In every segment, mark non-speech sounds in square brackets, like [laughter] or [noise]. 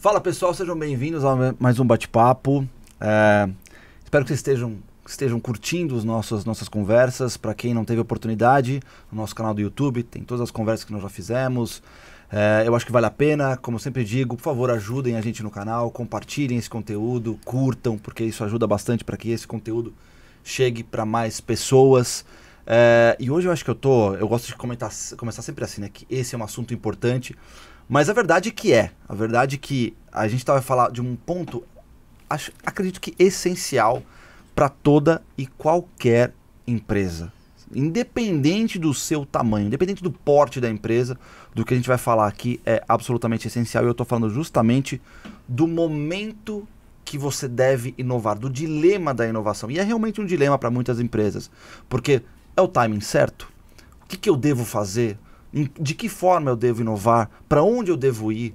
Fala pessoal, sejam bem-vindos a mais um bate-papo. É, espero que vocês estejam, estejam curtindo as nossas, nossas conversas. Para quem não teve oportunidade, no nosso canal do YouTube tem todas as conversas que nós já fizemos. É, eu acho que vale a pena, como eu sempre digo, por favor, ajudem a gente no canal, compartilhem esse conteúdo, curtam, porque isso ajuda bastante para que esse conteúdo chegue para mais pessoas. É, e hoje eu acho que eu tô. Eu gosto de comentar, começar sempre assim, né? Que esse é um assunto importante mas a verdade que é, a verdade que a gente estava falando de um ponto, acho, acredito que essencial para toda e qualquer empresa. Independente do seu tamanho, independente do porte da empresa, do que a gente vai falar aqui é absolutamente essencial. E eu estou falando justamente do momento que você deve inovar, do dilema da inovação. E é realmente um dilema para muitas empresas, porque é o timing certo? O que, que eu devo fazer? de que forma eu devo inovar, para onde eu devo ir,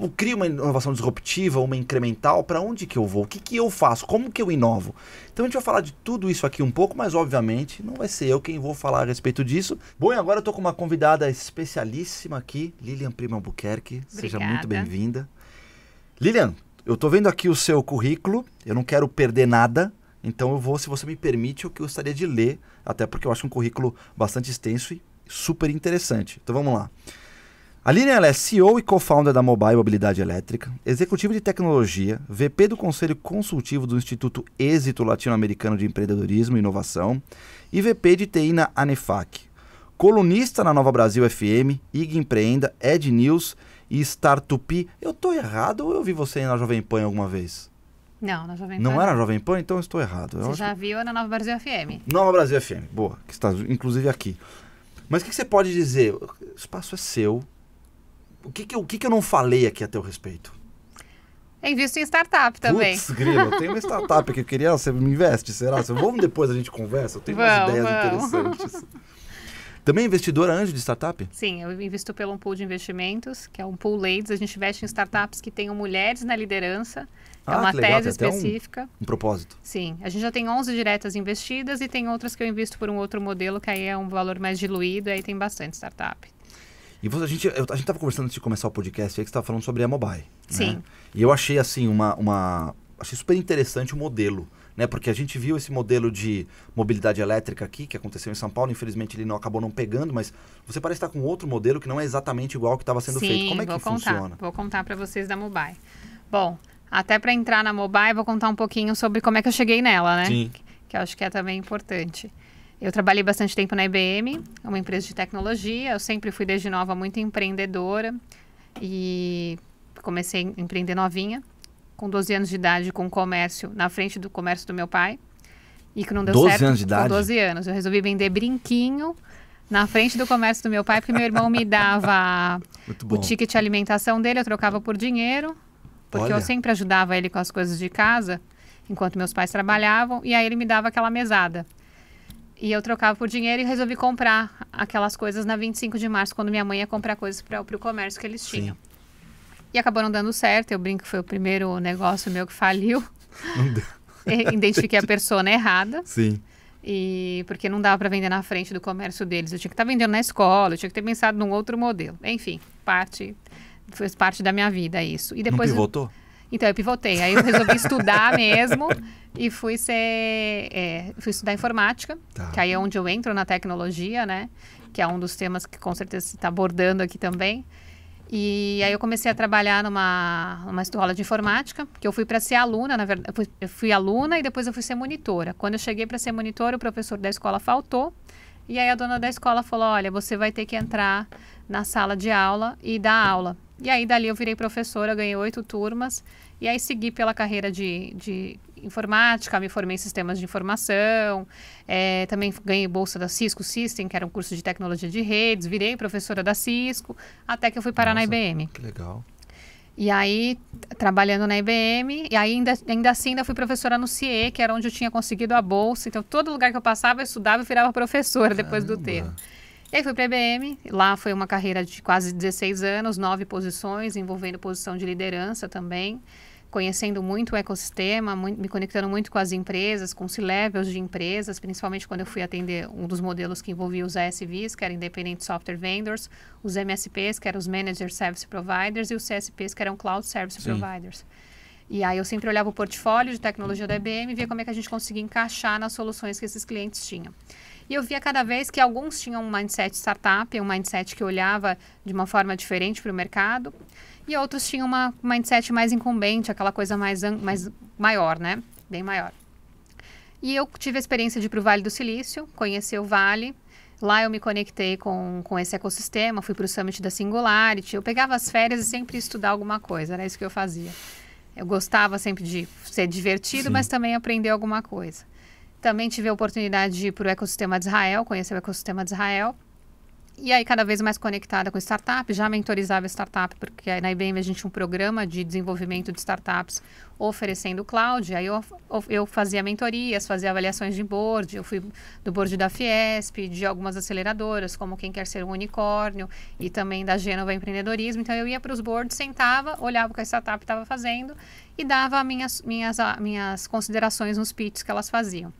eu crio uma inovação disruptiva, uma incremental, para onde que eu vou, o que, que eu faço, como que eu inovo. Então a gente vai falar de tudo isso aqui um pouco, mas obviamente não vai ser eu quem vou falar a respeito disso. Bom, e agora eu estou com uma convidada especialíssima aqui, Lilian Prima Albuquerque, Obrigada. seja muito bem-vinda. Lilian, eu estou vendo aqui o seu currículo, eu não quero perder nada, então eu vou, se você me permite, o que eu gostaria de ler, até porque eu acho um currículo bastante extenso e super interessante. Então vamos lá. A Aline ela é CEO e co-founder da Mobile Mobilidade Elétrica, executiva de tecnologia, VP do Conselho Consultivo do Instituto Êxito Latino-Americano de Empreendedorismo e Inovação e VP de TI na Anefac. Colunista na Nova Brasil FM, IG Empreenda, Ed News e Startupi. Eu estou errado ou eu vi você na Jovem Pan alguma vez? Não, na Jovem Pan. Não era Jovem Pan? Então eu estou errado. Eu você já viu na Nova Brasil FM. Nova Brasil FM, boa, que está inclusive aqui. Mas o que, que, você pode dizer? O espaço é seu. O que, que, eu, o que, que eu não falei aqui a teu respeito? É invisto em startup também. Putz, grilo, eu tenho uma startup aqui. Eu queria, você me investe, será? Vamos depois a gente conversa? Eu tenho vamos, umas ideias vamos. interessantes. Também é investidora anjo de startup? Sim, eu invisto pelo um pool de investimentos, que é um pool ladies. A gente investe em startups que tenham mulheres na liderança ah, é uma ah, tese específica. Um, um, propósito. Sim. A gente já tem 11 diretas investidas e tem outras que eu invisto por um outro modelo, que aí é um valor mais diluído, aí tem bastante startup. E você, a gente a gente estava conversando antes de começar o podcast aí que estava falando sobre a mobile. Né? Sim. Né? E eu achei assim uma, uma achei super interessante o modelo. Né, porque a gente viu esse modelo de mobilidade elétrica aqui, que aconteceu em São Paulo, infelizmente ele não acabou não pegando, mas você parece estar com outro modelo que não é exatamente igual ao que estava sendo Sim, feito. Como é que vou que contar, funciona? Vou contar para vocês da Mobile. Bom, até para entrar na Mobile, vou contar um pouquinho sobre como é que eu cheguei nela, né? Sim. Que eu acho que é também importante. Eu trabalhei bastante tempo na IBM, uma empresa de tecnologia. Eu sempre fui, desde nova, muito empreendedora. E comecei a empreender novinha, com 12 anos de idade, com comércio, na frente do comércio do meu pai. E que não deu 12 certo. 12 anos de idade? 12 anos. Eu resolvi vender brinquinho na frente do comércio do meu pai, porque meu irmão me dava [laughs] o ticket de alimentação dele, eu trocava por dinheiro. Porque Olha. eu sempre ajudava ele com as coisas de casa, enquanto meus pais trabalhavam, e aí ele me dava aquela mesada. E eu trocava por dinheiro e resolvi comprar aquelas coisas na 25 de março, quando minha mãe ia comprar coisas para o comércio que eles tinham. Sim. E acabou não dando certo, eu brinco que foi o primeiro negócio meu que faliu. Não deu. [laughs] Identifiquei a persona errada. Sim. E porque não dava para vender na frente do comércio deles. Eu tinha que estar tá vendendo na escola, eu tinha que ter pensado num outro modelo. Enfim, parte fez parte da minha vida isso. E depois Não pivotou? Então, eu pivotei. Aí eu resolvi [laughs] estudar mesmo e fui ser. É, fui estudar informática, tá. que aí é onde eu entro na tecnologia, né? Que é um dos temas que com certeza você está abordando aqui também. E aí eu comecei a trabalhar numa, numa escola de informática, que eu fui para ser aluna, na verdade, eu fui, eu fui aluna e depois eu fui ser monitora. Quando eu cheguei para ser monitora, o professor da escola faltou. E aí a dona da escola falou: "Olha, você vai ter que entrar na sala de aula e dar aula". E aí, dali, eu virei professora, ganhei oito turmas. E aí, segui pela carreira de, de informática, me formei em sistemas de informação. É, também ganhei bolsa da Cisco System, que era um curso de tecnologia de redes. Virei professora da Cisco, até que eu fui parar Nossa, na IBM. Que legal. E aí, trabalhando na IBM, e ainda, ainda assim ainda fui professora no CIE, que era onde eu tinha conseguido a bolsa. Então, todo lugar que eu passava, eu estudava e virava professora Caramba. depois do tempo. E aí fui para a IBM, lá foi uma carreira de quase 16 anos, nove posições, envolvendo posição de liderança também, conhecendo muito o ecossistema, muito, me conectando muito com as empresas, com os levels de empresas, principalmente quando eu fui atender um dos modelos que envolvia os ASVs, que eram Independent Software Vendors, os MSPs, que eram os Manager Service Providers, e os CSPs, que eram Cloud Service Sim. Providers. E aí eu sempre olhava o portfólio de tecnologia da IBM e via como é que a gente conseguia encaixar nas soluções que esses clientes tinham. E eu via cada vez que alguns tinham um mindset startup, um mindset que olhava de uma forma diferente para o mercado, e outros tinham uma mindset mais incumbente, aquela coisa mais, mais maior, né? Bem maior. E eu tive a experiência de ir para o Vale do Silício, conhecer o Vale. Lá eu me conectei com, com esse ecossistema, fui para o Summit da Singularity. Eu pegava as férias e sempre ia estudar alguma coisa, era isso que eu fazia. Eu gostava sempre de ser divertido, Sim. mas também aprender alguma coisa. Também tive a oportunidade de ir para o ecossistema de Israel, conhecer o ecossistema de Israel. E aí, cada vez mais conectada com startup, já mentorizava startup, porque na IBM a gente tinha um programa de desenvolvimento de startups oferecendo cloud. Aí eu, eu fazia mentorias, fazia avaliações de board, eu fui do board da Fiesp, de algumas aceleradoras, como Quem Quer Ser um Unicórnio, e também da Genova Empreendedorismo. Então, eu ia para os boards, sentava, olhava o que a startup estava fazendo e dava minhas, minhas, ah, minhas considerações nos pitches que elas faziam.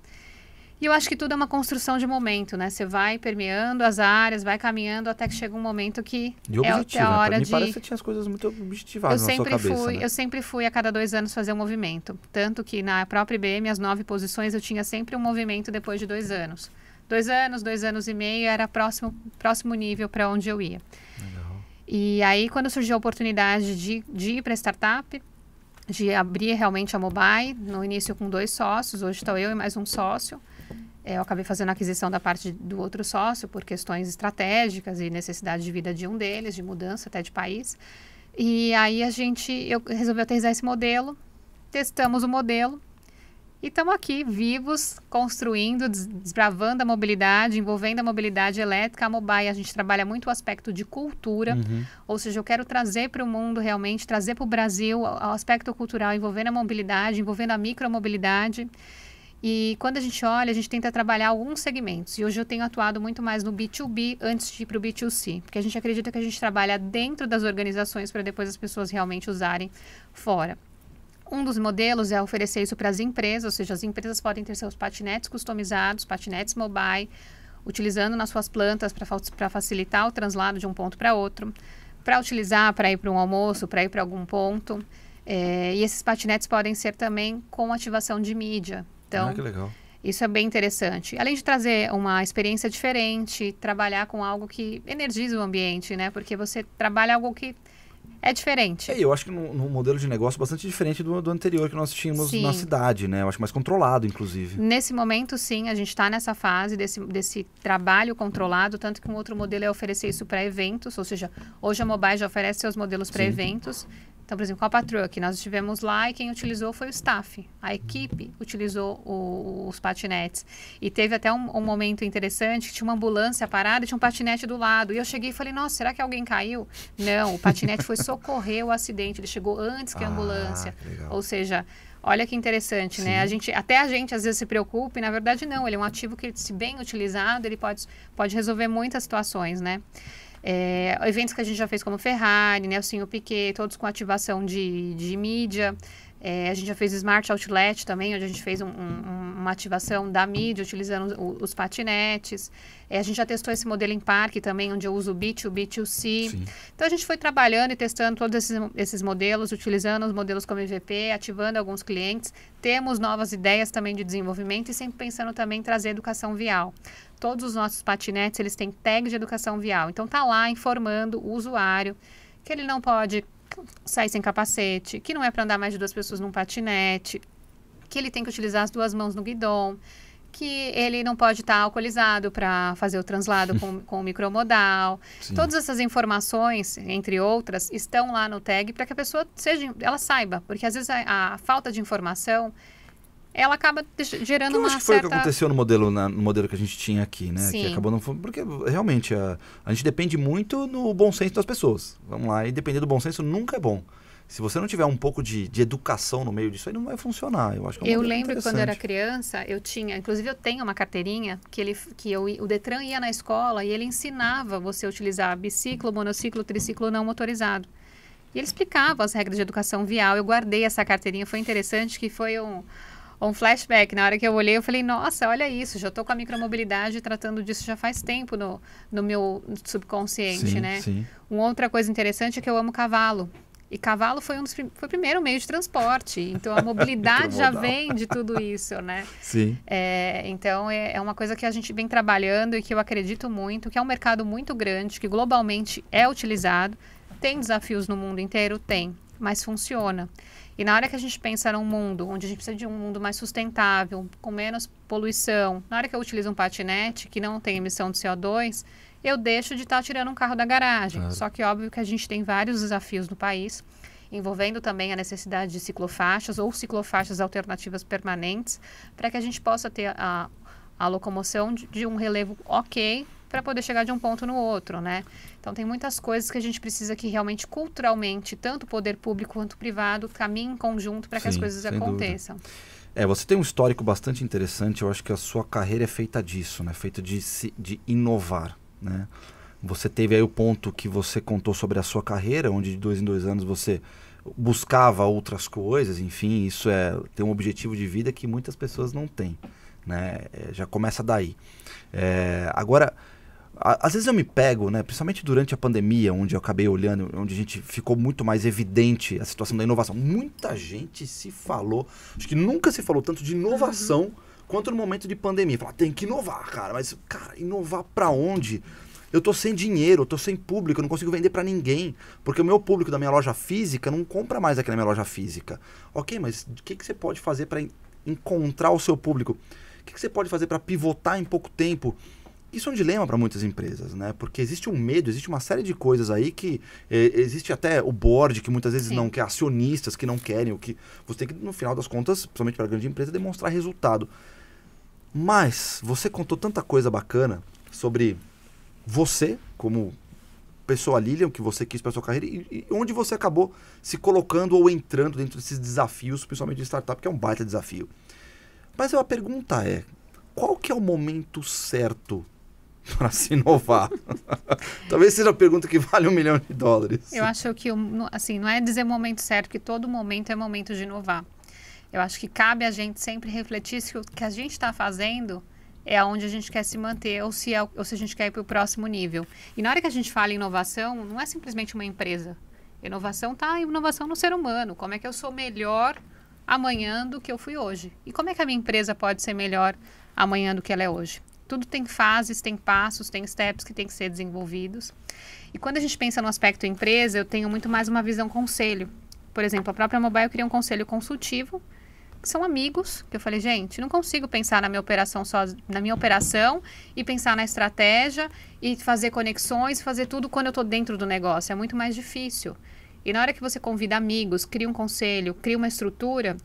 E eu acho que tudo é uma construção de momento, né? Você vai permeando as áreas, vai caminhando até que chega um momento que objetivo, é, é a né? hora né? de. parece que tinha as coisas muito objetivadas eu na sua cabeça, fui, né? Eu sempre fui a cada dois anos fazer um movimento. Tanto que na própria IBM, as nove posições, eu tinha sempre um movimento depois de dois anos. Dois anos, dois anos e meio, era próximo, próximo nível para onde eu ia. Legal. E aí, quando surgiu a oportunidade de, de ir para startup, de abrir realmente a Mobile, no início com dois sócios, hoje estou eu e mais um sócio. É, eu acabei fazendo a aquisição da parte do outro sócio por questões estratégicas e necessidade de vida de um deles, de mudança até de país. E aí a gente eu resolveu aterrizar esse modelo, testamos o modelo e estamos aqui vivos, construindo, desbravando a mobilidade, envolvendo a mobilidade elétrica. A Mobile, a gente trabalha muito o aspecto de cultura, uhum. ou seja, eu quero trazer para o mundo realmente, trazer para o Brasil o aspecto cultural envolvendo a mobilidade, envolvendo a micromobilidade. mobilidade e quando a gente olha, a gente tenta trabalhar alguns segmentos. E hoje eu tenho atuado muito mais no B2B antes de ir para o B2C, porque a gente acredita que a gente trabalha dentro das organizações para depois as pessoas realmente usarem fora. Um dos modelos é oferecer isso para as empresas, ou seja, as empresas podem ter seus patinetes customizados, patinetes mobile, utilizando nas suas plantas para facilitar o translado de um ponto para outro, para utilizar para ir para um almoço, para ir para algum ponto. É, e esses patinetes podem ser também com ativação de mídia. Então, ah, isso é bem interessante. Além de trazer uma experiência diferente, trabalhar com algo que energiza o ambiente, né? Porque você trabalha algo que é diferente. É, eu acho que no modelo de negócio bastante diferente do, do anterior que nós tínhamos sim. na cidade, né? Eu acho mais controlado, inclusive. Nesse momento, sim, a gente está nessa fase desse, desse trabalho controlado, tanto que um outro modelo é oferecer isso para eventos, ou seja, hoje a Mobile já oferece seus modelos para eventos, então, por exemplo, com Truck, que nós estivemos lá e quem utilizou foi o staff. A equipe utilizou o, os patinetes. E teve até um, um, momento interessante que tinha uma ambulância parada e tinha um patinete do lado. E eu cheguei e falei, nossa, será que alguém caiu? Não, o patinete foi socorrer o acidente. Ele chegou antes que a ah, ambulância. Ah, Ou seja, Olha que interessante, Sim. né? A gente, até a gente às vezes se preocupa e na verdade não. Ele é um ativo que, se bem utilizado, ele pode, pode resolver muitas situações, né? É, eventos que a gente já fez como Ferrari, Nelson né, Piquet, todos com ativação de, de mídia. É, a gente já fez o Smart Outlet também, onde a gente fez um, um, uma ativação da mídia utilizando os, os patinetes. É, a gente já testou esse modelo em parque também, onde eu uso o B2B, 2 c Então a gente foi trabalhando e testando todos esses, esses modelos, utilizando os modelos como MVP, ativando alguns clientes. Temos novas ideias também de desenvolvimento e sempre pensando também em trazer educação vial todos os nossos patinetes eles têm tag de educação vial. Então tá lá informando o usuário que ele não pode sair sem capacete, que não é para andar mais de duas pessoas num patinete, que ele tem que utilizar as duas mãos no guidão, que ele não pode estar tá alcoolizado para fazer o translado com, [laughs] com o micromodal. Sim. Todas essas informações, entre outras, estão lá no tag para que a pessoa seja, ela saiba, porque às vezes a, a falta de informação ela acaba gerando que uma acho que foi o que aconteceu no modelo, na, no modelo que a gente tinha aqui, né? Sim. Que acabou não... Porque realmente a, a gente depende muito no bom senso das pessoas. Vamos lá, e depender do bom senso nunca é bom. Se você não tiver um pouco de, de educação no meio disso, aí não vai funcionar. Eu acho é um Eu lembro quando eu era criança, eu tinha, inclusive eu tenho uma carteirinha que ele que eu, o Detran ia na escola e ele ensinava você a utilizar biciclo, monociclo, triciclo não motorizado. E ele explicava as regras de educação vial. Eu guardei essa carteirinha, foi interessante que foi um um flashback. Na hora que eu olhei, eu falei, nossa, olha isso, já estou com a micromobilidade tratando disso já faz tempo no, no meu subconsciente, sim, né? Sim. Uma outra coisa interessante é que eu amo cavalo. E cavalo foi um dos foi o primeiro meio de transporte. Então a [laughs] mobilidade já vem de tudo isso, né? Sim. É, então é, é, uma coisa que a gente vem trabalhando e que eu acredito muito, que é um mercado muito grande, que globalmente é utilizado. Tem desafios no mundo inteiro? Tem, mas funciona. E na hora que a gente pensa num mundo onde a gente precisa de um mundo mais sustentável, com menos poluição, na hora que eu utilizo um patinete que não tem emissão de CO2, eu deixo de estar tirando um carro da garagem. Claro. Só que óbvio que a gente tem vários desafios no país, envolvendo também a necessidade de ciclofaixas ou ciclofaixas alternativas permanentes, para que a gente possa ter a, a locomoção de, de um relevo ok para poder chegar de um ponto no outro, né? Então tem muitas coisas que a gente precisa que realmente culturalmente, tanto o poder público quanto o privado, caminhem em conjunto para que Sim, as coisas aconteçam. Dúvida. É, você tem um histórico bastante interessante, eu acho que a sua carreira é feita disso, né? Feita de, de inovar, né? Você teve aí o ponto que você contou sobre a sua carreira, onde de dois em dois anos você buscava outras coisas, enfim, isso é ter um objetivo de vida que muitas pessoas não têm, né? É, já começa daí. É, agora, às vezes eu me pego, né, principalmente durante a pandemia, onde eu acabei olhando, onde a gente ficou muito mais evidente a situação da inovação. Muita gente se falou, acho que nunca se falou tanto de inovação uhum. quanto no momento de pandemia. Falar, tem que inovar, cara, mas, cara, inovar para onde? Eu tô sem dinheiro, eu tô sem público, eu não consigo vender para ninguém, porque o meu público da minha loja física não compra mais aqui na minha loja física. Ok, mas o que, que você pode fazer para encontrar o seu público? O que, que você pode fazer para pivotar em pouco tempo? isso é um dilema para muitas empresas, né? Porque existe um medo, existe uma série de coisas aí que eh, existe até o board que muitas vezes Sim. não quer, acionistas que não querem, o que você tem que no final das contas, principalmente para a grande empresa, demonstrar resultado. Mas você contou tanta coisa bacana sobre você como pessoa Lilian, o que você quis para sua carreira e, e, onde você acabou se colocando ou entrando dentro desses desafios, principalmente de startup, que é um baita desafio. Mas a pergunta é, qual que é o momento certo [laughs] para se inovar? [laughs] Talvez seja a pergunta que vale um milhão de dólares. Eu acho que, assim, não é dizer o momento certo, que todo momento é momento de inovar. Eu acho que cabe a gente sempre refletir se o que a gente está fazendo é aonde a gente quer se manter ou se, é, ou se a gente quer ir para o próximo nível. E na hora que a gente fala em inovação, não é simplesmente uma empresa. Inovação está inovação no ser humano. Como é que eu sou melhor amanhã do que eu fui hoje? E como é que a minha empresa pode ser melhor amanhã do que ela é hoje? Tudo tem fases, tem passos, tem steps que tem que ser desenvolvidos. E quando a gente pensa no aspecto empresa, eu tenho muito mais uma visão conselho. Por exemplo, a própria Mobile cria um conselho consultivo, que são amigos, que eu falei, gente, não consigo pensar na minha operação só na minha operação e pensar na estratégia e fazer conexões, fazer tudo quando eu estou dentro do negócio. É muito mais difícil. E na hora que você convida amigos, cria um conselho, cria uma estrutura,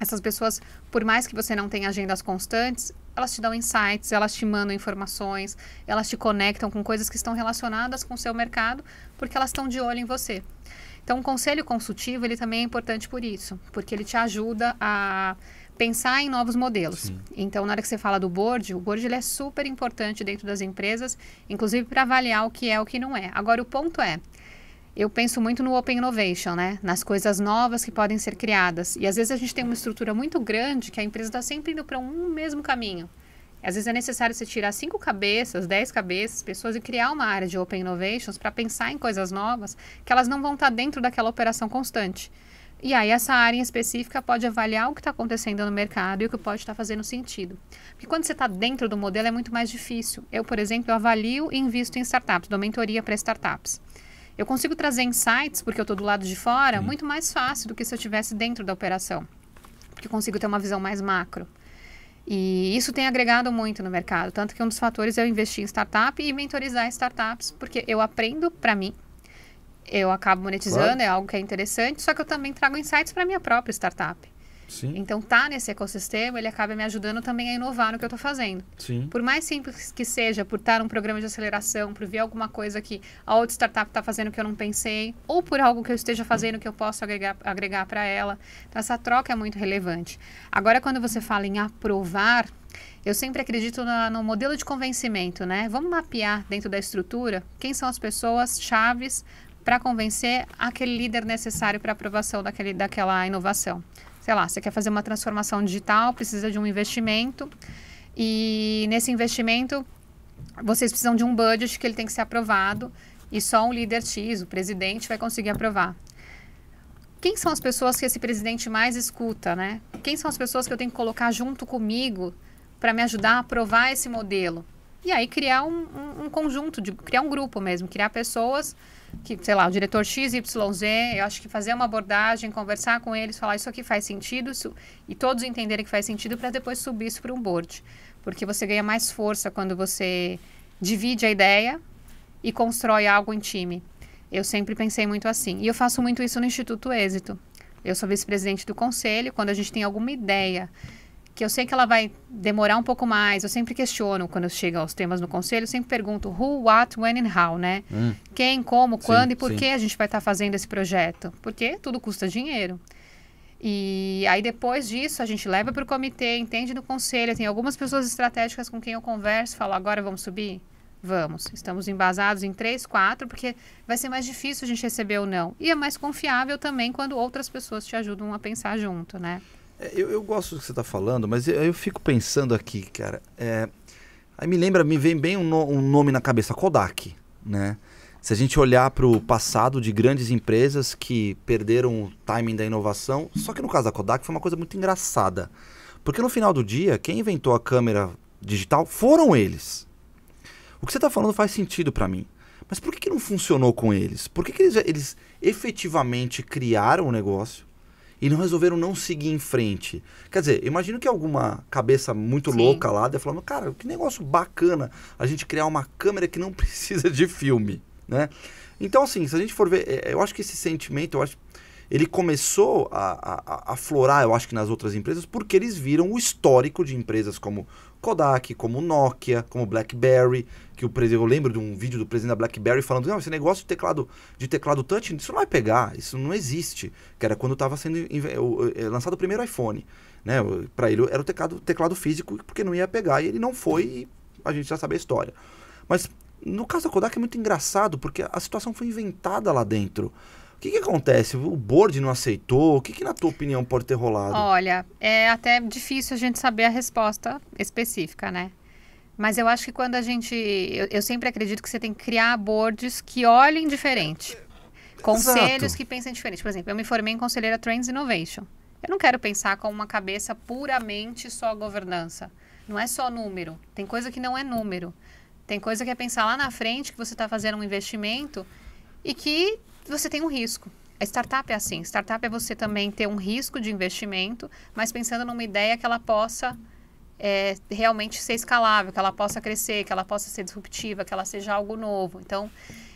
essas pessoas, por mais que você não tenha agendas constantes, elas te dão insights, elas te mandam informações, elas te conectam com coisas que estão relacionadas com o seu mercado, porque elas estão de olho em você. Então, o um conselho consultivo, ele também é importante por isso, porque ele te ajuda a pensar em novos modelos. Sim. Então, na hora que você fala do board, o board ele é super importante dentro das empresas, inclusive para avaliar o que é o que não é. Agora, o ponto é, eu penso muito no open innovation, né? Nas coisas novas que podem ser criadas. E às vezes a gente tem uma estrutura muito grande que a empresa está sempre indo para um mesmo caminho. Às vezes é necessário você tirar cinco cabeças, dez cabeças, pessoas e criar uma área de open innovations para pensar em coisas novas que elas não vão estar tá dentro daquela operação constante. E aí essa área em específica pode avaliar o que está acontecendo no mercado e o que pode estar tá fazendo sentido. Porque quando você está dentro do modelo é muito mais difícil. Eu, por exemplo, avalio e invisto em startups, dou mentoria para startups. Eu consigo trazer insights, porque eu estou do lado de fora, muito mais fácil do que se eu estivesse dentro da operação. Porque eu consigo ter uma visão mais macro. E isso tem agregado muito no mercado. Tanto que um dos fatores é eu investir em startup e mentorizar startups, porque eu aprendo para mim, eu acabo monetizando, claro. é algo que é interessante, só que eu também trago insights para minha própria startup. Sim. Então, tá nesse ecossistema, ele acaba me ajudando também a inovar no que eu estou fazendo. Sim. Por mais simples que seja, por estar num programa de aceleração, por ver alguma coisa que a outra startup está fazendo que eu não pensei, ou por algo que eu esteja fazendo que eu posso agregar, agregar para ela. Então, essa troca é muito relevante. Agora, quando você fala em aprovar, eu sempre acredito no modelo de convencimento, né? Vamos mapear dentro da estrutura quem são as pessoas chaves para convencer aquele líder necessário para aprovação daquele, daquela inovação sei lá, você quer fazer uma transformação digital, precisa de um investimento e nesse investimento vocês precisam de um budget que ele tem que ser aprovado e só um líder X, o presidente, vai conseguir aprovar. Quem são as pessoas que esse presidente mais escuta, né? Quem são as pessoas que eu tenho que colocar junto comigo para me ajudar a aprovar esse modelo? E aí criar um, um, um conjunto, de, criar um grupo mesmo, criar pessoas que, sei lá, o diretor XYZ, eu acho que fazer uma abordagem, conversar com eles, falar isso aqui faz sentido, isso, e todos entenderem que faz sentido para depois subir isso para um board. Porque você ganha mais força quando você divide a ideia e constrói algo em time. Eu sempre pensei muito assim. E eu faço muito isso no Instituto Êxito. Eu sou vice-presidente do conselho. Quando a gente tem alguma ideia que eu sei que ela vai demorar um pouco mais. Eu sempre questiono quando chega aos temas no conselho, eu sempre pergunto who, what, when and how, né? Hum. Quem, como, quando sim, e por sim. que a gente vai estar tá fazendo esse projeto? Porque tudo custa dinheiro. E aí depois disso a gente leva para o comitê, entende no conselho, tem algumas pessoas estratégicas com quem eu converso, falo agora vamos subir. Vamos, estamos embasados em três, quatro, porque vai ser mais difícil a gente receber ou não. E é mais confiável também quando outras pessoas te ajudam a pensar junto, né? É, eu, eu, gosto do que você está falando, mas eu, eu, fico pensando aqui, cara. É, aí me lembra, me vem bem um, no, um, nome na cabeça, Kodak, né? Se a gente olhar para o passado de grandes empresas que perderam o timing da inovação, só que no caso da Kodak foi uma coisa muito engraçada. Porque no final do dia, quem inventou a câmera digital foram eles. O que você está falando faz sentido para mim. Mas por que, que, não funcionou com eles? Por que, que eles, eles efetivamente criaram o negócio? e não resolveram não seguir em frente. Quer dizer, imagino que alguma cabeça muito Sim. louca lá deve falando, cara, que negócio bacana a gente criar uma câmera que não [laughs] precisa de filme, né? Então, assim, se a gente for ver, é, eu acho que esse sentimento, eu acho, ele começou a, aflorar a florar, eu acho que nas outras empresas, porque eles viram o histórico de empresas como Kodak, como Nokia, como BlackBerry, que o eu lembro de um vídeo do presidente da BlackBerry falando, não, esse negócio de teclado, de teclado touch, isso não vai pegar, isso não existe, que era quando estava sendo eh, lançado o primeiro iPhone, né? Para ele era o teclado, teclado físico, porque não ia pegar e ele não foi, e a gente já sabe a história. Mas no caso da Kodak é muito engraçado, porque a situação foi inventada lá dentro. O que, que, acontece? O board não aceitou? O que, que, na tua opinião, pode ter rolado? Olha, é até difícil a gente saber a resposta específica, né? Mas eu acho que quando a gente. Eu, eu sempre acredito que você tem que criar boards que olhem diferente. Conselhos Exato. que pensem diferente. Por exemplo, eu me formei em conselheira Trends Innovation. Eu não quero pensar com uma cabeça puramente só governança. Não é só número. Tem coisa que não é número. Tem coisa que é pensar lá na frente que você está fazendo um investimento e que você tem um risco. A startup é assim. Startup é você também ter um risco de investimento, mas pensando numa ideia que ela possa é, realmente ser escalável, que ela possa crescer, que ela possa ser disruptiva, que ela seja algo novo. Então,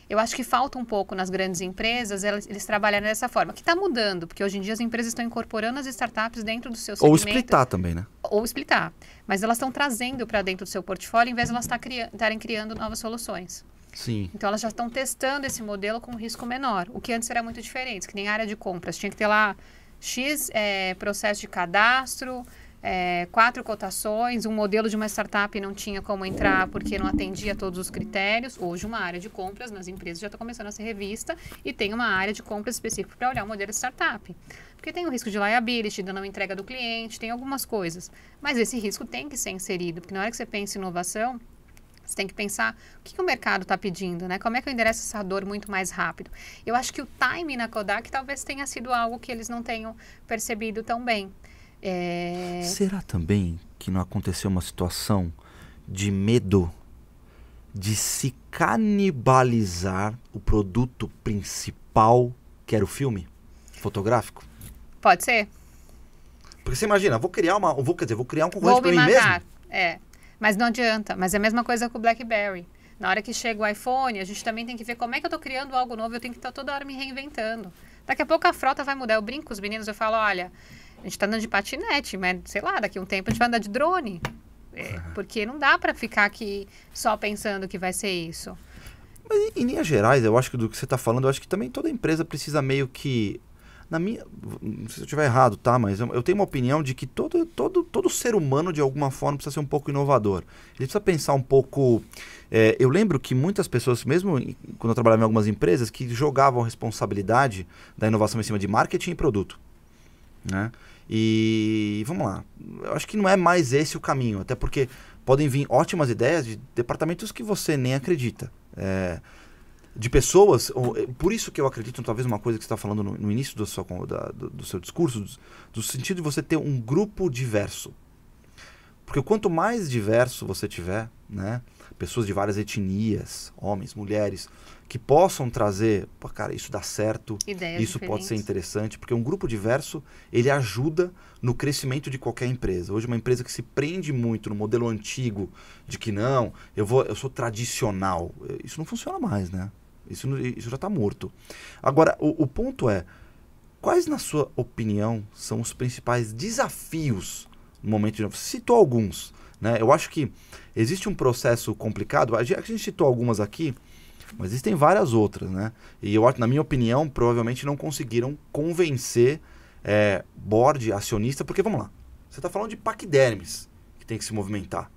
eu acho que falta um pouco nas grandes empresas eles, eles trabalharem dessa forma, que está mudando, porque hoje em dia as empresas estão incorporando as startups dentro seu seus Ou splitar também, né? Ou splitar. Mas elas estão trazendo para dentro do seu portfólio, em vez de elas tá estarem criando novas soluções. Sim. Então elas já estão testando esse modelo com risco menor, o que antes era muito diferente, que nem área de compras. Tinha que ter lá X é, processo de cadastro, é, quatro cotações, um modelo de uma startup não tinha como entrar porque não atendia todos os critérios. Hoje, uma área de compras nas empresas já está começando a ser revista e tem uma área de compras específica para olhar o modelo de startup. Porque tem o risco de liability, da não entrega do cliente, tem algumas coisas. Mas esse risco tem que ser inserido, porque na hora que você pensa em inovação, você tem que pensar o que, que o mercado está pedindo, né? Como é que eu endereço essa dor muito mais rápido? Eu acho que o time na Kodak talvez tenha sido algo que eles não tenham percebido tão bem. É... Será também que não aconteceu uma situação de medo de se canibalizar o produto principal que era o filme fotográfico? Pode ser. Porque você imagina, vou criar uma, vou quer dizer, vou criar um concorrente para mim mesmo. É. Mas não adianta. Mas é a mesma coisa com o BlackBerry. Na hora que chega o iPhone, a gente também tem que ver como é que eu estou criando algo novo. Eu tenho que estar tá toda hora me reinventando. Daqui a pouco a frota vai mudar. Eu brinco com os meninos, eu falo, olha, a gente está andando de patinete, mas sei lá, daqui a um tempo a gente vai andar de drone. É, porque não dá para ficar aqui só pensando que vai ser isso. Mas em, em linhas gerais, eu acho que do que você está falando, eu acho que também toda empresa precisa meio que na minha, se eu estiver errado, tá? Mas eu, eu, tenho uma opinião de que todo, todo, todo ser humano, de alguma forma, precisa ser um pouco inovador. Ele precisa pensar um pouco. É, eu lembro que muitas pessoas, mesmo quando eu trabalhava em algumas empresas, que jogavam a responsabilidade da inovação em cima de marketing e produto. Né? E vamos lá. Eu acho que não é mais esse o caminho, até porque podem vir ótimas ideias de departamentos que você nem acredita. É, de pessoas. Eh, por isso que eu acredito, talvez, uma coisa que você está falando no, no, início do seu, da, do, do, seu discurso, do, do sentido de você ter um grupo diverso. Porque quanto mais diverso você tiver, né? Pessoas de várias etnias, homens, mulheres, que possam trazer, Pô, cara, isso dá certo, Ideias isso diferentes. pode ser interessante, porque um grupo diverso, ele ajuda no crescimento de qualquer empresa. Hoje uma empresa que se prende muito no modelo antigo de que não, eu vou, eu sou tradicional, eh, isso não funciona mais, né? Isso, isso já está morto. Agora, o, o ponto é: quais, na sua opinião, são os principais desafios no momento de novo? Citou alguns. Né? Eu acho que existe um processo complicado. A gente, a gente citou algumas aqui, mas existem várias outras. Né? E eu acho, na minha opinião, provavelmente não conseguiram convencer é, board, acionista, porque vamos lá. Você está falando de paquidermes que tem que se movimentar.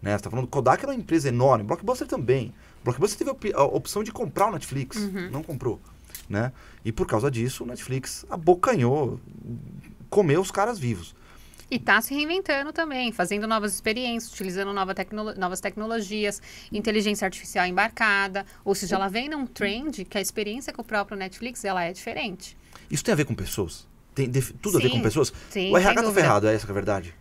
Né? Você está falando Kodak é uma empresa enorme, Blockbuster também. Blockbuster teve a, opção de comprar o Netflix, uhum. não comprou. Né? E por causa disso, o Netflix abocanhou, comeu os caras vivos. E está se reinventando também, fazendo novas experiências, utilizando nova tecno novas tecnologias, inteligência artificial embarcada. Ou seja, ela vem num trend que a experiência com o próprio Netflix ela é diferente. Isso tem a ver com pessoas tem tudo sim, a ver com pessoas. Sim, o RH tá ferrado, é essa que é a verdade?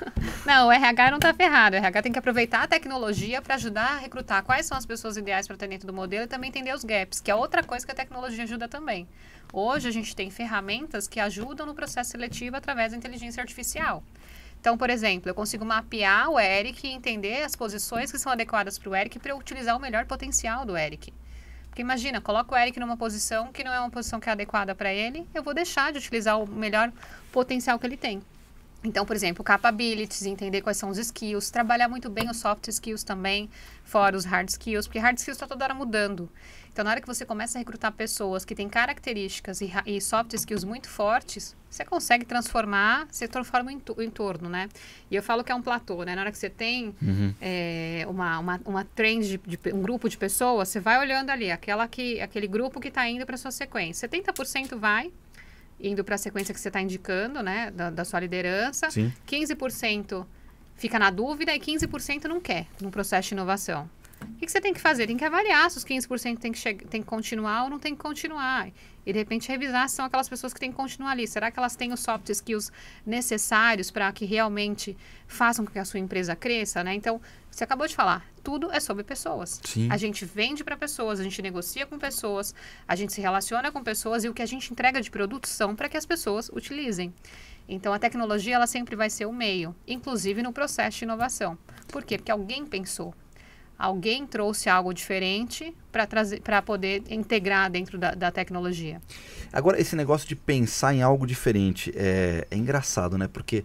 [laughs] não, o RH não tá ferrado. O RH tem que aproveitar a tecnologia para ajudar a recrutar quais são as pessoas ideais para ter dentro do modelo e também entender os gaps, que é outra coisa que a tecnologia ajuda também. Hoje a gente tem ferramentas que ajudam no processo seletivo através da inteligência artificial. Então, por exemplo, eu consigo mapear o Eric e entender as posições que são adequadas para o Eric para eu utilizar o melhor potencial do Eric. Porque imagina, coloca o Eric numa posição que não é uma posição que é adequada para ele, eu vou deixar de utilizar o melhor potencial que ele tem. Então, por exemplo, capabilities, entender quais são os skills, trabalhar muito bem os soft skills também, fora os hard skills, porque hard skills está toda hora mudando. Então, na hora que você começa a recrutar pessoas que têm características e, e soft skills muito fortes, você consegue transformar, você transforma o entorno, né? E eu falo que é um platô, né? Na hora que você tem uhum. é, uma, uma, uma trend, de, de, um grupo de pessoas, você vai olhando ali, aquela que, aquele grupo que está indo para sua sequência. 70% vai, indo para a sequência que você está indicando, né? Da, da sua liderança. Sim. 15% fica na dúvida e 15% não quer no processo de inovação. O que, que, você tem que fazer? Tem que avaliar se os 15% tem que, tem que continuar ou não tem que continuar. E, de repente, revisar se são aquelas pessoas que têm que continuar ali. Será que elas têm os soft skills necessários para que realmente façam com que a sua empresa cresça, né? Então, você acabou de falar, tudo é sobre pessoas. Sim. A gente vende para pessoas, a gente negocia com pessoas, a gente se relaciona com pessoas e o que a gente entrega de produtos são para que as pessoas utilizem. Então, a tecnologia, ela sempre vai ser o meio, inclusive no processo de inovação. Por quê? Porque alguém pensou Alguém trouxe algo diferente para trazer, para poder integrar dentro da, da, tecnologia. Agora esse negócio de pensar em algo diferente é, é engraçado, né? Porque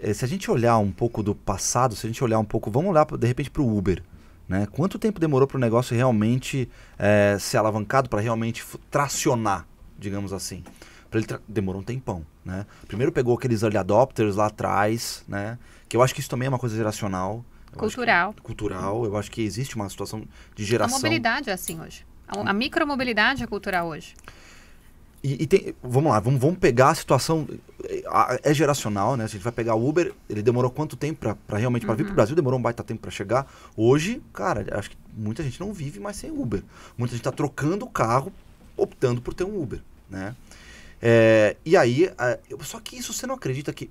é, se a gente olhar um pouco do passado, se a gente olhar um pouco, vamos olhar de repente para o Uber, né? Quanto tempo demorou para o negócio realmente é, ser alavancado para realmente tracionar, digamos assim? Para ele demorou um tempão, né? Primeiro pegou aqueles early adopters lá atrás, né? Que eu acho que isso também é uma coisa geracional cultural. Que, cultural. Eu acho que existe uma situação de geração. A mobilidade é assim hoje. A, a micromobilidade é cultural hoje. E, e tem, vamos lá, vamos, vamos, pegar a situação. É geracional, né? A gente vai pegar o Uber, ele demorou quanto tempo para realmente pra vir para o uhum. Brasil? Demorou um baita tempo para chegar. Hoje, cara, acho que muita gente não vive mais sem Uber. Muita gente está trocando o carro, optando por ter um Uber, né? É, e aí, é, só que isso você não acredita que.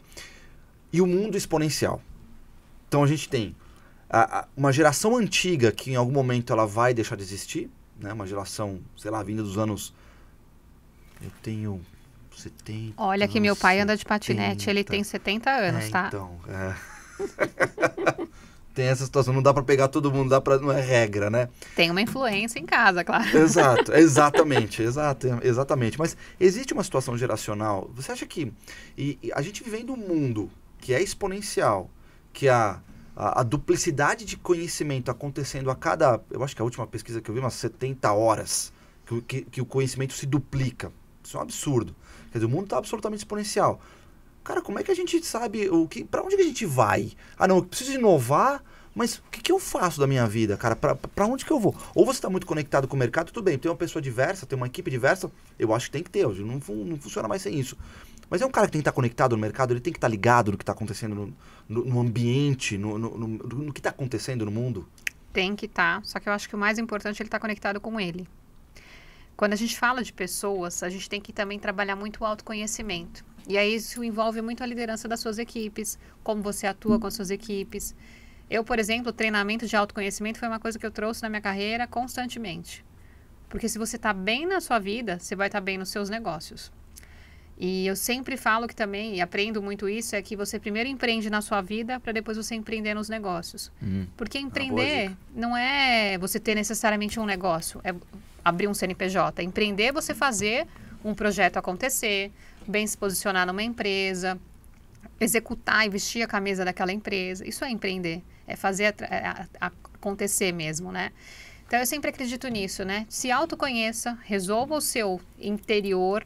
E o mundo exponencial. Então a gente tem a, a, uma geração antiga que em algum momento ela vai deixar de existir, né? Uma geração, sei lá, vinda dos anos. Eu tenho 70. Olha que meu pai 70, anda de patinete, ele tem 70 anos, é, tá? Então, é. [laughs] tem essa situação, não dá para pegar todo mundo, dá para não é regra, né? Tem uma influência em casa, claro. Exato, [laughs] exatamente, exato, exatamente. Mas existe uma situação geracional. Você acha que e, e a gente vivendo um mundo que é exponencial, que a a, a, duplicidade de conhecimento acontecendo a cada, eu acho que a última pesquisa que eu vi, umas 70 horas, que, que, que o conhecimento se duplica. Isso é um absurdo. Quer dizer, o mundo está absolutamente exponencial. Cara, como é que a gente sabe o que, para onde que a gente vai? Ah, não, eu preciso inovar, mas o que, que eu faço da minha vida, cara? Para onde que eu vou? Ou você está muito conectado com o mercado, tudo bem, tem uma pessoa diversa, tem uma equipe diversa, eu acho que tem que ter, hoje não, não funciona mais sem isso. Mas é um cara que tem que estar tá conectado no mercado, ele tem que estar tá ligado no que está acontecendo no, no, no ambiente, no, no que está acontecendo no mundo. Tem que estar, tá, só que eu acho que o mais importante é ele estar conectado com ele. Quando a gente fala de pessoas, a gente tem que também trabalhar muito o autoconhecimento. E aí isso envolve muito a liderança das suas equipes, como você atua com as suas equipes. Eu, por exemplo, treinamento de autoconhecimento foi uma coisa que eu trouxe na minha carreira constantemente. Porque se você está bem na sua vida, você vai estar tá bem nos seus negócios. E eu sempre falo que também, e aprendo muito isso, é que você primeiro empreende na sua vida para depois você empreender nos negócios. Hum, Porque é empreender não é você ter necessariamente um negócio, é abrir um CNPJ. Empreender é você fazer um projeto acontecer, bem se posicionar numa empresa, executar e vestir a camisa daquela empresa. Isso é empreender, é fazer a, é, a, a acontecer mesmo, né? Então eu sempre acredito nisso, né? Se autoconheça, resolva o seu interior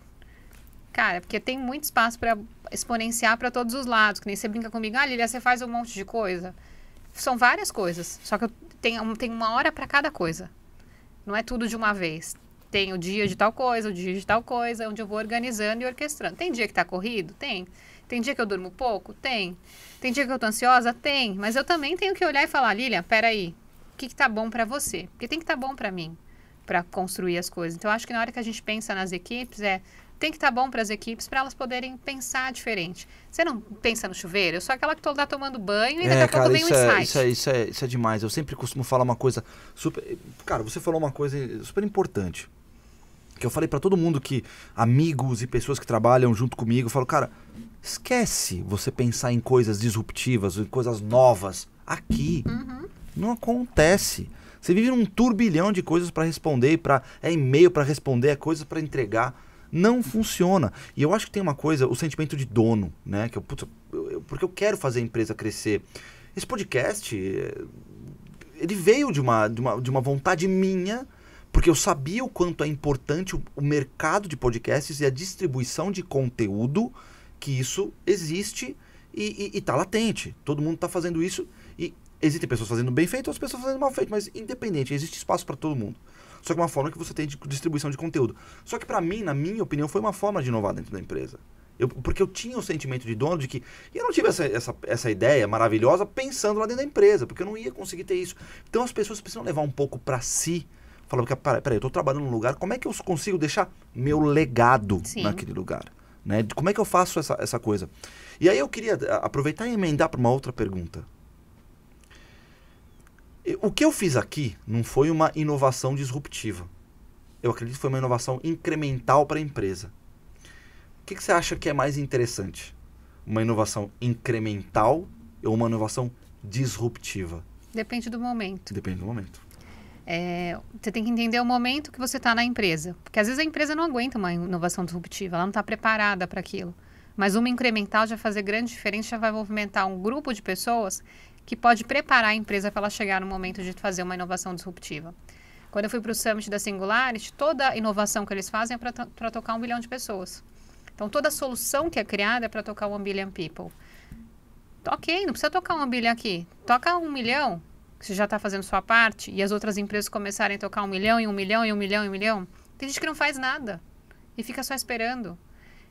Cara, porque tem muito espaço para exponenciar para todos os lados. Que nem você brinca comigo, ah, Lilia, você faz um monte de coisa. São várias coisas, só que eu tenho, uma hora para cada coisa. Não é tudo de uma vez. Tem o dia de tal coisa, o dia de tal coisa, onde eu vou organizando e orquestrando. Tem dia que tá corrido? Tem. Tem dia que eu durmo pouco? Tem. Tem dia que eu tô ansiosa? Tem. Mas eu também tenho que olhar e falar, Lilia, peraí, o que, que tá bom para você? Porque tem que tá bom para mim, para construir as coisas. Então, eu acho que na hora que a gente pensa nas equipes, é tem que estar tá bom para as equipes para elas poderem pensar diferente. Você não pensa no chuveiro? Eu sou aquela que estou lá tomando banho e é, daqui a cara, pouco vem um é, insight. isso, é, isso, é, isso é demais. Eu sempre costumo falar uma coisa super. Cara, você falou uma coisa super importante. Que eu falei para todo mundo que amigos e pessoas que trabalham junto comigo, eu falo, cara, esquece você pensar em coisas disruptivas, em coisas novas. Aqui uhum. não acontece. Você vive num turbilhão de coisas para responder, para é e-mail para responder, é coisas para entregar. Não funciona. E eu acho que tem uma coisa, o sentimento de dono, né? Que eu, putz, eu, eu, porque eu quero fazer a empresa crescer. Esse podcast, ele veio de uma, de uma, de uma vontade minha porque eu sabia o quanto é importante o, o, mercado de podcasts e a distribuição de conteúdo, que isso existe e está latente. Todo mundo está fazendo isso e existem pessoas fazendo bem feito, outras pessoas fazendo mal feito, mas independente, existe espaço para todo mundo. Só que é uma forma que você tem de distribuição de conteúdo. Só que para mim, na minha opinião, foi uma forma de inovar dentro da empresa. Eu, porque eu tinha o sentimento de dono de que. E eu não tive essa, essa, essa ideia maravilhosa pensando lá dentro da empresa, porque eu não ia conseguir ter isso. Então as pessoas precisam levar um pouco para si. Falando que, peraí, eu estou trabalhando num lugar, como é que eu consigo deixar meu legado Sim. naquele lugar? Né? Como é que eu faço essa, essa coisa? E aí eu queria aproveitar e emendar para uma outra pergunta. O que eu fiz aqui não foi uma inovação disruptiva. Eu acredito que foi uma inovação incremental para a empresa. O que, que, você acha que é mais interessante? Uma inovação incremental ou uma inovação disruptiva? Depende do momento. Depende do momento. É, você tem que entender o momento que você está na empresa. Porque às vezes a empresa não aguenta uma inovação disruptiva, ela não está preparada para aquilo. Mas uma incremental já fazer grande diferença, já vai movimentar um grupo de pessoas que pode preparar a empresa para ela chegar no momento de fazer uma inovação disruptiva. Quando eu fui para o Summit da Singularity, toda a inovação que eles fazem é para tocar um bilhão de pessoas. Então, toda solução que é criada é para tocar um de people. Tá ok, não precisa tocar um bilhão aqui. Toca um milhão, que você já está fazendo sua parte, e as outras empresas começarem a tocar um milhão, e um milhão, e um milhão, e um milhão. Tem gente que não faz nada e fica só esperando.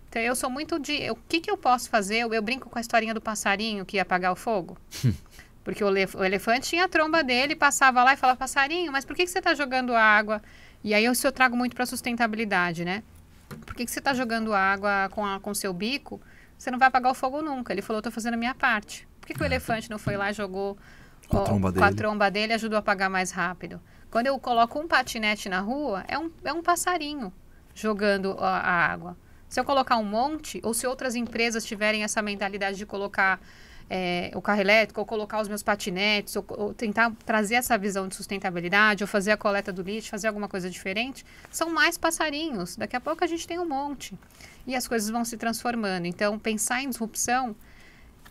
Então, eu sou muito de. O que, que eu posso fazer? Eu, eu brinco com a historinha do passarinho que ia apagar o fogo. [laughs] Porque o, o elefante tinha a tromba dele, passava lá e falava, passarinho, mas por que, que você está jogando água? E aí isso eu trago muito para sustentabilidade, né? Por que, que você está jogando água com, a, com seu bico? Você não vai apagar o fogo nunca. Ele falou, estou fazendo a minha parte. Por que, que o ah, tá. elefante não foi lá e jogou com, a tromba, com a tromba dele e ajudou a apagar mais rápido? Quando eu coloco um patinete na rua, é um, é um passarinho jogando a, a água. Se eu colocar um monte, ou se outras empresas tiverem essa mentalidade de colocar é, o carro elétrico, ou colocar os meus patinetes, ou, ou, tentar trazer essa visão de sustentabilidade, ou fazer a coleta do lixo, fazer alguma coisa diferente, são mais passarinhos. Daqui a pouco a gente tem um monte. E as coisas vão se transformando. Então, pensar em disrupção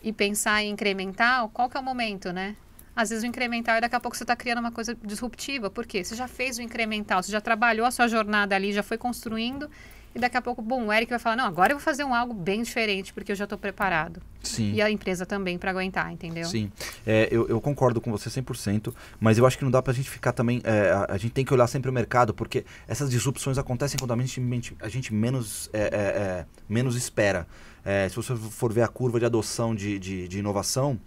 e pensar em incremental, qual que é o momento, né? Às vezes o incremental e é daqui a pouco você está criando uma coisa disruptiva. Por quê? Você já fez o incremental, você já trabalhou a sua jornada ali, já foi construindo e daqui a pouco, bom, o Eric vai falar, não, agora eu vou fazer um algo bem diferente, porque eu já estou preparado. Sim. E a empresa também para aguentar, entendeu? Sim. É, eu, eu, concordo com você 100%, mas eu acho que não dá para a gente ficar também. É, a, a, gente tem que olhar sempre o mercado, porque essas disrupções acontecem quando a gente, a gente menos, é, é, é menos espera. É, se você for ver a curva de adoção de, de, de inovação,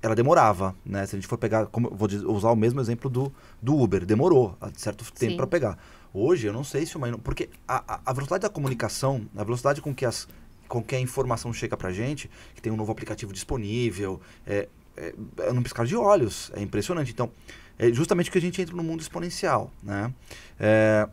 ela demorava, né? Se a gente for pegar, como, vou usar o mesmo exemplo do, do Uber, demorou certo tempo para pegar. Hoje, eu não sei se uma. Porque a, a velocidade da comunicação, a velocidade com que, as, com que a informação chega pra gente, que tem um novo aplicativo disponível, é, é, é num piscar de olhos. É impressionante. Então, é justamente que a gente entra no mundo exponencial, né? É,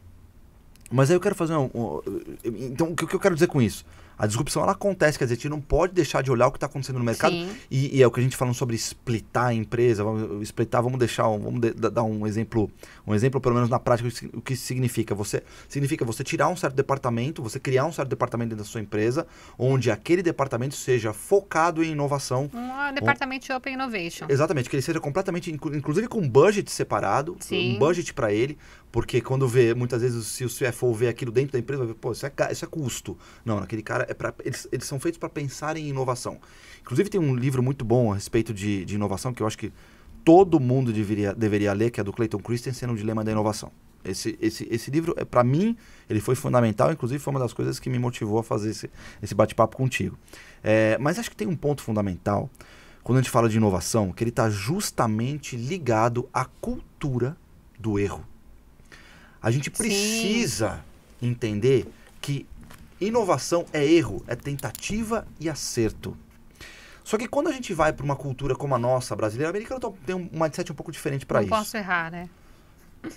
mas aí eu quero fazer um, um, Então, o que eu quero dizer com isso? A disrupção ela acontece, quer dizer, a gente não pode deixar de olhar o que está acontecendo no mercado. E, e, é o que a gente falando sobre splitar a empresa, vamos splitar, vamos deixar, vamos de, dar um exemplo, um exemplo pelo menos na prática o que significa. Você significa você tirar um certo departamento, você criar um certo departamento dentro da sua empresa, onde aquele departamento seja focado em inovação. Um ah, departamento de Open Innovation. Exatamente, que ele seja completamente inclusive com um budget separado, Sim. um budget para ele, porque quando vê, muitas vezes, se o CFO vê aquilo dentro da empresa, vai ver, pô, isso é, isso é custo. Não, naquele cara, é pra, eles, eles são feitos para pensar em inovação. Inclusive, tem um livro muito bom a respeito de, de inovação, que eu acho que todo mundo deveria, deveria ler, que é do Clayton Christensen, O é Dilema da Inovação. Esse, esse, esse livro, é, para mim, ele foi fundamental, inclusive foi uma das coisas que me motivou a fazer esse, esse bate-papo contigo. É, mas acho que tem um ponto fundamental, quando a gente fala de inovação, que ele está justamente ligado à cultura do erro. A gente precisa Sim. entender que inovação é erro, é tentativa e acerto. Só que quando a gente vai para uma cultura como a nossa, brasileira, a americana tem um mindset um pouco diferente para isso. Não posso errar, né?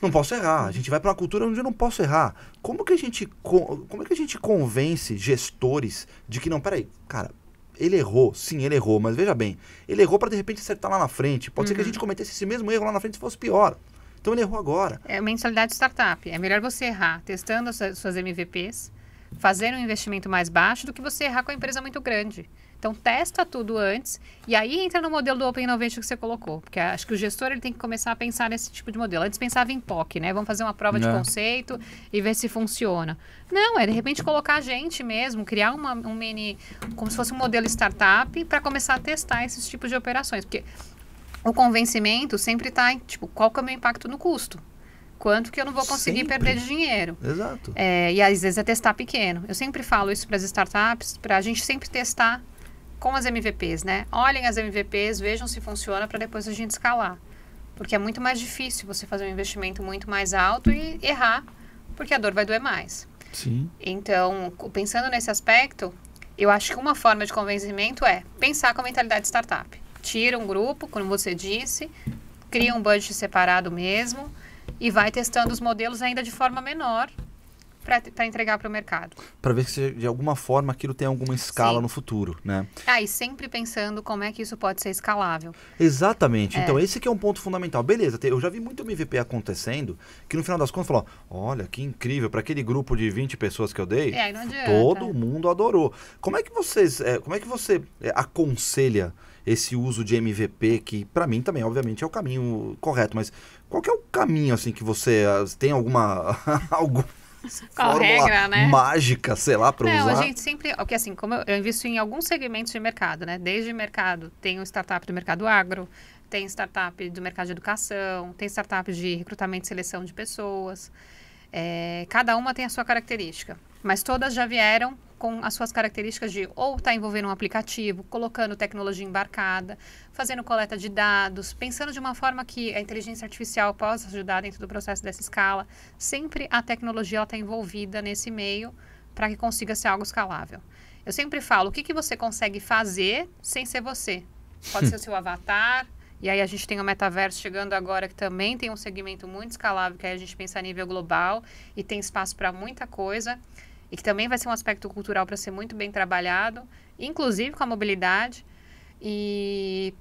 Não posso errar. A gente vai para uma cultura onde eu não posso errar. Como que a gente como é que a gente convence gestores de que não, peraí, cara, ele errou, sim, ele errou, mas veja bem, ele errou para de repente acertar lá na frente. Pode uhum. ser que a uhum. gente cometesse esse mesmo erro lá na frente se fosse pior. Então ele errou agora. É mensalidade startup. É melhor você errar testando as suas MVPs, fazer um investimento mais baixo do que você errar com a empresa muito grande. Então testa tudo antes e aí entra no modelo do Open Innovation que você colocou, porque acho que o gestor ele tem que começar a pensar nesse tipo de modelo. Antes pensava em POC, né? Vamos fazer uma prova de é. conceito e ver se funciona. Não, é de repente colocar a gente mesmo, criar uma, um mini, como se fosse um modelo startup para começar a testar esses tipos de operações, porque o convencimento sempre está em, tipo, qual que é o meu impacto no custo? Quanto que eu não vou conseguir sempre. perder de dinheiro? Exato. É, e às vezes é testar pequeno. Eu sempre falo isso para as startups, para a gente sempre testar com as MVPs, né? Olhem as MVPs, vejam se funciona para depois a gente escalar. Porque é muito mais difícil você fazer um investimento muito mais alto e errar, porque a dor vai doer mais. Sim. Então, pensando nesse aspecto, eu acho que uma forma de convencimento é pensar com a mentalidade startup tira um grupo, como você disse, cria um budget separado mesmo e vai testando os modelos ainda de forma menor para entregar para o mercado. Para ver se de alguma forma aquilo tem alguma escala Sim. no futuro, né? Ah, e sempre pensando como é que isso pode ser escalável. Exatamente. É. Então esse que é um ponto fundamental. Beleza, eu já vi muito MVP acontecendo que no final das contas falou, olha que incrível, para aquele grupo de 20 pessoas que eu dei, é, todo mundo adorou. Como é que vocês, é, como é que você é, aconselha esse uso de MVP, que para mim também, obviamente, é o caminho correto, mas qual que é o caminho, assim, que você tem alguma... [laughs] algum... Qual fórmula regra, né? mágica, sei lá, para usar? a gente sempre... Porque assim, como eu, eu invisto em alguns segmentos de mercado, né? Desde mercado, tem o startup do mercado agro, tem startup do mercado de educação, tem startup de recrutamento e seleção de pessoas. É, cada uma tem a sua característica, mas todas já vieram com as suas características de ou estar tá envolvendo um aplicativo, colocando tecnologia embarcada, fazendo coleta de dados, pensando de uma forma que a inteligência artificial possa ajudar dentro do processo dessa escala. Sempre a tecnologia está envolvida nesse meio para que consiga ser algo escalável. Eu sempre falo, o que, que você consegue fazer sem ser você? Pode ser o [laughs] seu avatar, e aí a gente tem o metaverso chegando agora, que também tem um segmento muito escalável, que aí a gente pensa a nível global e tem espaço para muita coisa, e que também vai ser um aspecto cultural para ser muito bem trabalhado, inclusive com a mobilidade. E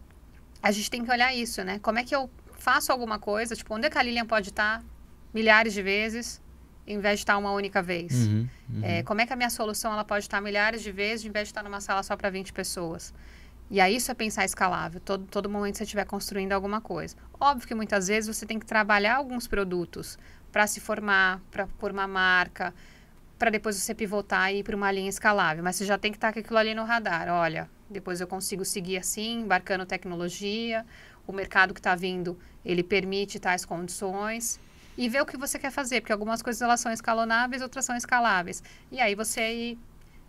a gente tem que olhar isso, né? Como é que eu faço alguma coisa? Tipo, onde é que a Lilian pode estar tá milhares de vezes? em vez de estar tá uma única vez? Uhum, é, uhum. É, como é que a minha solução ela pode estar tá milhares de vezes em vez de estar numa sala só para 20 pessoas? E aí isso é pensar escalável, todo, todo momento você estiver construindo alguma coisa. Óbvio que muitas vezes você tem que trabalhar alguns produtos para se formar, para pôr uma marca, para depois você pivotar e ir para uma linha escalável. Mas você já tem que estar tá com aquilo ali no radar. Olha, depois eu consigo seguir assim, embarcando tecnologia, o mercado que está vindo, ele permite tais condições. E ver o que você quer fazer, porque algumas coisas elas são escalonáveis, outras são escaláveis. E aí você ir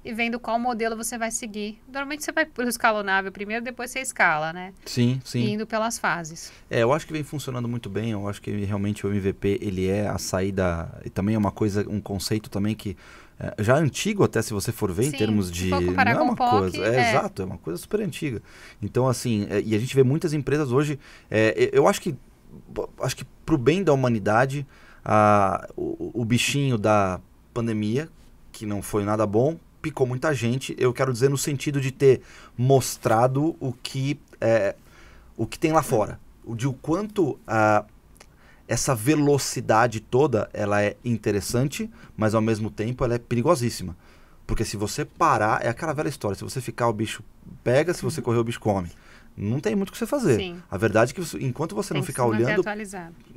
e vendo qual modelo você vai seguir. Normalmente você vai por escalonável primeiro, depois você escala, né? Sim, sim. E indo pelas fases. É, eu acho que vem funcionando muito bem. Eu acho que realmente o MVP ele é a saída e também é uma coisa, um conceito também que é, já é antigo até se você for ver Sim, em termos de não é uma POC, coisa é, é, exato é uma coisa super antiga então assim é, e a gente vê muitas empresas hoje é, eu acho que acho que para o bem da humanidade a, o, o bichinho da pandemia que não foi nada bom picou muita gente. Eu quero dizer no sentido de ter mostrado o que é, o que tem lá fora, de o quanto a ah, essa velocidade toda ela é interessante, mas ao mesmo tempo ela é perigosíssima. Porque se você parar, é aquela velha história. Se você ficar, o bicho pega, se você uhum. correr, o bicho come. Não tem muito o que você fazer. Sim. A verdade é que enquanto você tem não ficar olhando.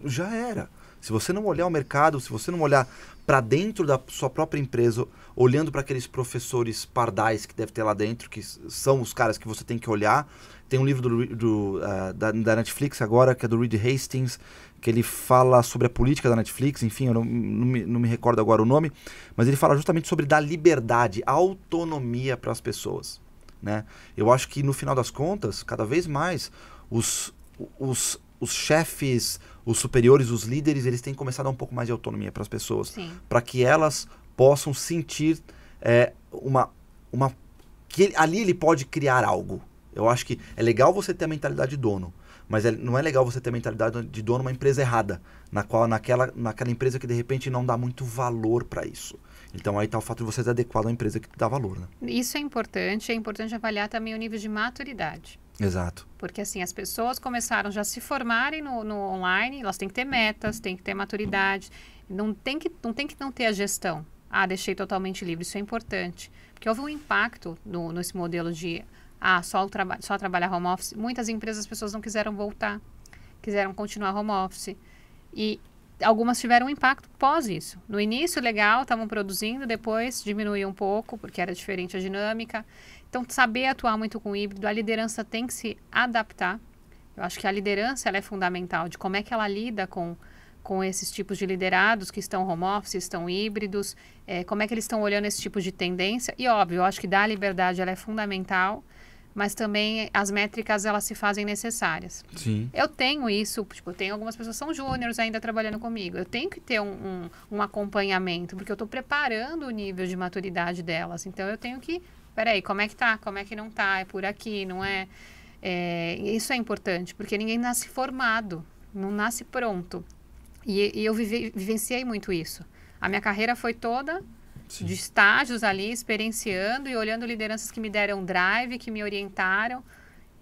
Já era. Se você não olhar o mercado, se você não olhar para dentro da sua própria empresa, olhando para aqueles professores pardais que deve ter lá dentro, que são os caras que você tem que olhar. Tem um livro do, do, uh, da, da, Netflix agora, que é do Reed Hastings, que ele fala sobre a política da Netflix, enfim, eu não, não, me, não me recordo agora o nome, mas ele fala justamente sobre dar liberdade, autonomia para as pessoas. Né? Eu acho que no final das contas, cada vez mais, os, os, os chefes os superiores, os líderes, eles têm que começar a dar um pouco mais de autonomia para as pessoas, para que elas possam sentir é, uma, uma que ele, ali ele pode criar algo. Eu acho que é legal você ter a mentalidade de dono, mas é, não é legal você ter a mentalidade de dono uma empresa errada, na qual naquela, naquela empresa que de repente não dá muito valor para isso. Então aí está o fato de você ser adequado a empresa que dá valor, né? Isso é importante, é importante avaliar também o nível de maturidade. Exato. Porque assim, as pessoas começaram já a se formarem no, no online, elas têm que ter metas, têm que ter maturidade, não tem que não, tem que não ter a gestão. Ah, deixei totalmente livre, isso é importante. Porque houve um impacto no, nesse modelo de ah, só, traba só trabalhar home office. Muitas empresas, as pessoas não quiseram voltar, quiseram continuar home office. E algumas tiveram um impacto pós isso. No início, legal, estavam produzindo, depois diminuiu um pouco, porque era diferente a dinâmica. Então, saber atuar muito com o híbrido, a liderança tem que se adaptar. Eu acho que a liderança é fundamental, de como é que ela lida com, com esses tipos de liderados que estão home office, estão híbridos, é, como é que eles estão olhando esse tipo de tendência. E, óbvio, eu acho que dar liberdade ela é fundamental, mas também as métricas elas se fazem necessárias. Sim. Eu tenho isso, tipo, tenho algumas pessoas são júniores ainda trabalhando comigo. Eu tenho que ter um, um, um acompanhamento, porque eu estou preparando o nível de maturidade delas. Então eu tenho que, peraí, como é que tá? Como é que não tá? É por aqui, não é? é isso é importante, porque ninguém nasce formado, não nasce pronto. E, e eu vive, vivenciei muito isso. A minha carreira foi toda Sim. de estágios ali, experienciando e olhando lideranças que me deram drive, que me orientaram.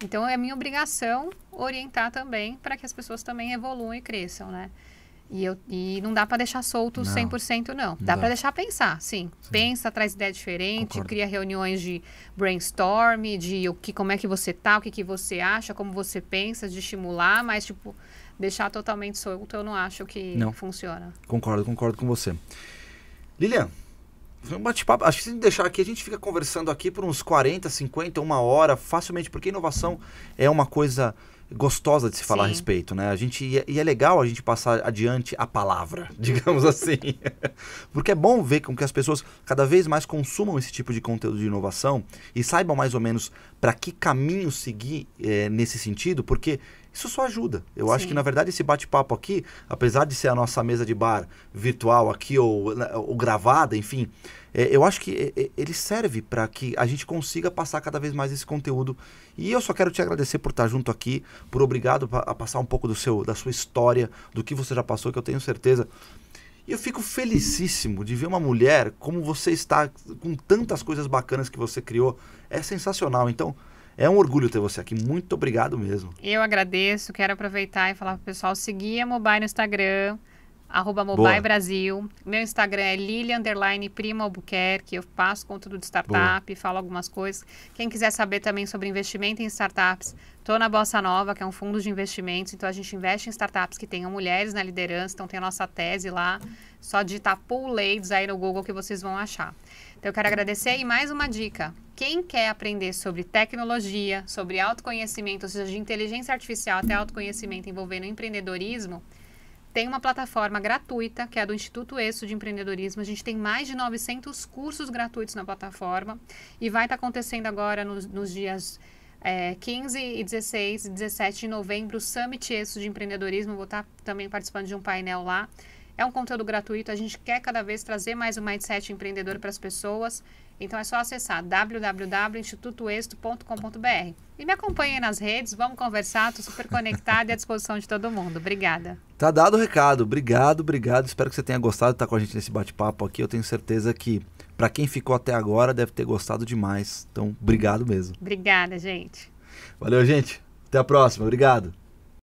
Então é minha obrigação orientar também para que as pessoas também evoluam e cresçam, né? E, eu, e não dá para deixar solto não, 100%, não. não dá, dá. para deixar pensar, sim. sim. Pensa, traz ideia diferente, Concordo. cria reuniões de brainstorm, de o que, como é que você tá, o que, que você acha, como você pensa, de estimular, mas, tipo, deixar totalmente solto, eu não acho que não. funciona. Concordo, concordo com você. Lilian, foi um bate-papo. Acho que se deixar aqui, a gente fica conversando aqui por uns 40, 50, uma hora, facilmente, porque inovação é uma coisa gostosa de se falar Sim. a respeito, né? A gente é, e é legal a gente passar adiante a palavra, [laughs] digamos assim, porque é bom ver com que as pessoas cada vez mais consumam esse tipo de conteúdo de inovação e saibam mais ou menos para que caminho seguir é, nesse sentido, porque isso só ajuda. Eu Sim. acho que, na verdade, esse bate-papo aqui, apesar de ser a nossa mesa de bar virtual aqui ou, né, ou gravada, enfim, é, eu acho que é, é ele serve para que a gente consiga passar cada vez mais esse conteúdo. E eu só quero te agradecer por estar junto aqui, por obrigado a passar um pouco do seu, da sua história, do que você já passou, que eu tenho certeza e eu fico felicíssimo de ver uma mulher como você está, com tantas coisas bacanas que você criou. É sensacional. Então, é um orgulho ter você aqui. Muito obrigado mesmo. Eu agradeço. Quero aproveitar e falar para o pessoal seguir a Mobile no Instagram arroba Mobile Brasil. Meu Instagram é Lilia Prima Albuquerque. Eu passo conteúdo de startup, Boa. falo algumas coisas. Quem quiser saber também sobre investimento em startups, estou na Bossa Nova, que é um fundo de investimentos. Então a gente investe em startups que tenham mulheres na liderança. Então tem a nossa tese lá. Só digitar Pool Ladies aí no Google que vocês vão achar. Então, eu quero agradecer e mais uma dica. Quem quer aprender sobre tecnologia, sobre autoconhecimento, ou seja, de inteligência artificial até autoconhecimento envolvendo empreendedorismo, tem uma plataforma gratuita, que é do Instituto ESSO de Empreendedorismo. A gente tem mais de 900 cursos gratuitos na plataforma e vai estar tá acontecendo agora nos, nos dias é, 15 e 16 e 17 de novembro, o Summit ESSO de Empreendedorismo. Vou estar tá também participando de um painel lá. É um conteúdo gratuito, a gente quer cada vez trazer mais o um mindset empreendedor para as pessoas. Então é só acessar www.institutoexto.com.br. E me acompanhe nas redes, vamos conversar, estou super conectada e à disposição de todo mundo. Obrigada. Tá dado o recado. Obrigado, obrigado. Espero que você tenha gostado de estar com a gente nesse bate-papo aqui. Eu tenho certeza que para quem ficou até agora deve ter gostado demais. Então, obrigado mesmo. Obrigada, gente. Valeu, gente. Até a próxima. Obrigado.